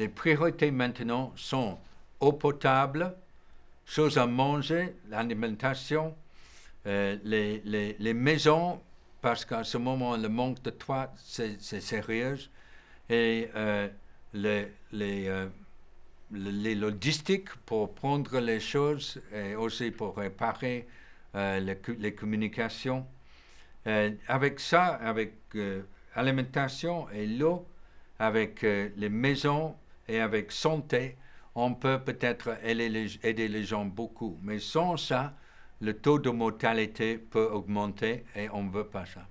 Les priorités maintenant sont eau potable, choses à manger, l'alimentation, euh, les, les, maisons, parce qu'à ce moment, le manque de toit, c'est sérieux, et euh, les, les, euh, les, logistiques pour prendre les choses et aussi pour réparer les, communications. avec ça, avec alimentation et l'eau, avec les maisons, et avec santé, on peut peut-être aider les gens beaucoup. Mais sans ça, le taux de mortalité peut augmenter et on ne veut pas ça.